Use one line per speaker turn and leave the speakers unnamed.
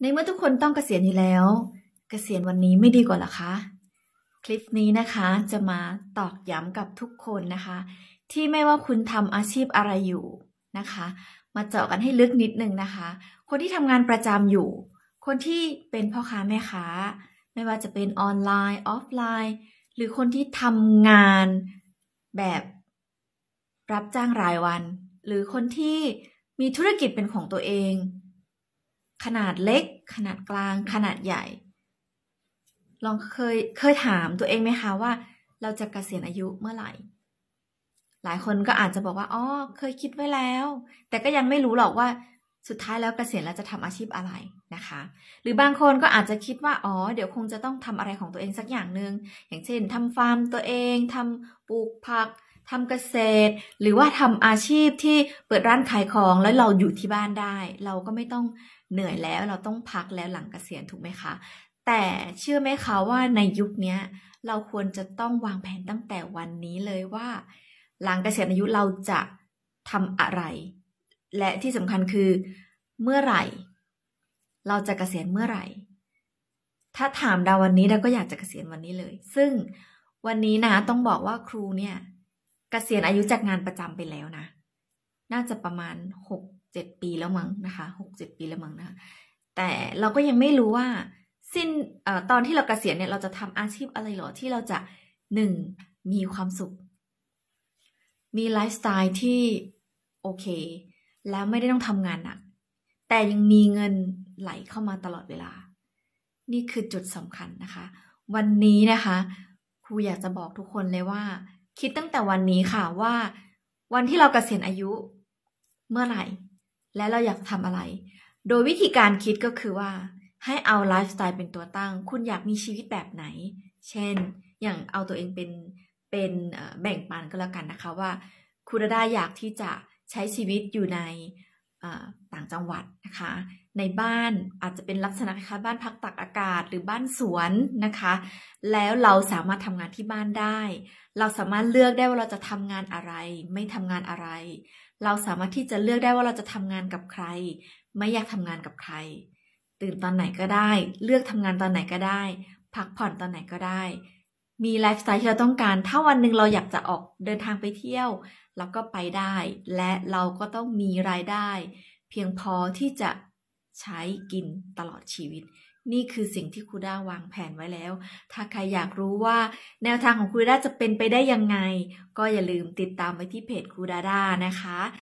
ในเมื่อทุกคนต้องเกษียณอยู่แล้ว เกษียณวันนี้ไม่ดีกว่าหรอคะ คลิปนี้นะคะจะมาตอกย้ำกับทุกคนนะคะ ที่ไม่ว่าคุณทำอาชีพอะไรอยู่นะคะ มาเจาะกันให้ลึกนิดนึงนะคะ คนที่ทำงานประจำอยู่ คนที่เป็นพ่อค้าแม่ค้าไม่ว่าจะเป็นออนไลน์ ออฟไลน์ หรือคนที่ทำงานแบบรับจ้างรายวัน หรือคนที่มีธุรกิจเป็นของตัวเองขนาดเล็ก ขนาดกลาง ขนาดใหญ่ ลองเคยเคยถามตัวเองไหมคะว่าเราจะกะเกษียณอายุเมื่อไหร่หลายคนก็อาจจะบอกว่าอ๋อเคยคิดไว้แล้ว แต่ก็ยังไม่รู้หรอกว่าสุดท้ายแล้วกเกษียณแล้วจะทำอาชีพอะไรนะคะ หรือบางคนก็อาจจะคิดว่าอ๋อเดี๋ยวคงจะต้องทำอะไรของตัวเองสักอย่างหนึ่งอย่างเช่น ทำฟาร์มตัวเอง ทำปลูกผักทำเกษตรหรือว่าทำอาชีพที่เปิดร้านขายของแล้วเราอยู่ที่บ้านได้ เราก็ไม่ต้องเหนื่อยแล้ว เราต้องพักแล้วหลังเกษียณถูกไหมคะแต่เชื่อไหมคะว่าในยุคนี้เราควรจะต้องวางแผนตั้งแต่วันนี้เลยว่า หลังเกษียณอายุเราจะทำอะไร และที่สำคัญคือเมื่อไหร่ เราจะเกษียณเมื่อไหร่ ถ้าถามดาวันนี้เราก็อยากจะเกษียณวันนี้เลย ซึ่งวันนี้นะต้องบอกว่าครูเนี่ยกษียณอายุจากงานประจำไปแล้วนะ น่าจะประมาณหกเจ็ดปีแล้วมั้งนะคะหกเจ็ดปีแล้วมั้งนะคะแต่เราก็ยังไม่รู้ว่าสิ้นอตอนที่เรากเกษียณเนี่ย เราจะทำอาชีพอะไรหรอที่เราจะหนึ่งมีความสุข มีไลฟ์สไตล์ที่โอเค แล้วไม่ได้ต้องทำงานหนะักแต่ยังมีเงินไหลเข้ามาตลอดเวลา นี่คือจุดสำคัญนะคะ วันนี้นะคะ ครูอยากจะบอกทุกคนเลยว่าคิดตั้งแต่วันนี้ค่ะว่า วันที่เรากเกษียณอายุเมื่อไหร่ และเราอยากทำอะไร โดยวิธีการคิดก็คือว่าให้เอาไลฟ์สไตล์เป็นตัวตั้ง คุณอยากมีชีวิตแบบไหน เช่นอย่างเอาตัวเองเป็นเป็นแบ่งปันก็แล้วกันนะคะว่าคุณดาอยากที่จะใช้ชีวิตอยู่ในต่างจังหวัดนะคะ ในบ้านอาจจะเป็นลักษณะคะบ้านพักตักอากาศหรือบ้านสวนนะคะ แล้วเราสามารถทำงานที่บ้านได้ เราสามารถเลือกได้ว่าเราจะทำงานอะไร ไม่ทำงานอะไร เราสามารถที่จะเลือกได้ว่าเราจะทำงานกับใคร ไม่อยากทำงานกับใคร ตื่นตอนไหนก็ได้ เลือกทำงานตอนไหนก็ได้ พักผ่อนตอนไหนก็ได้มี ไลฟ์สไตล์ที่เราต้องการ ถ้าวันหนึ่งเราอยากจะออกเดินทางไปเที่ยว เราก็ไปได้ และเราก็ต้องมีรายได้ เพียงพอที่จะใช้กินตลอดชีวิต นี่คือสิ่งที่คูด้าวางแผนไว้แล้ว ถ้าใครอยากรู้ว่า แนวทางของคูด้าจะเป็นไปได้ ยัง ไง ก็อย่าลืมติดตามไปที่เพจคูด้าด้านะคะ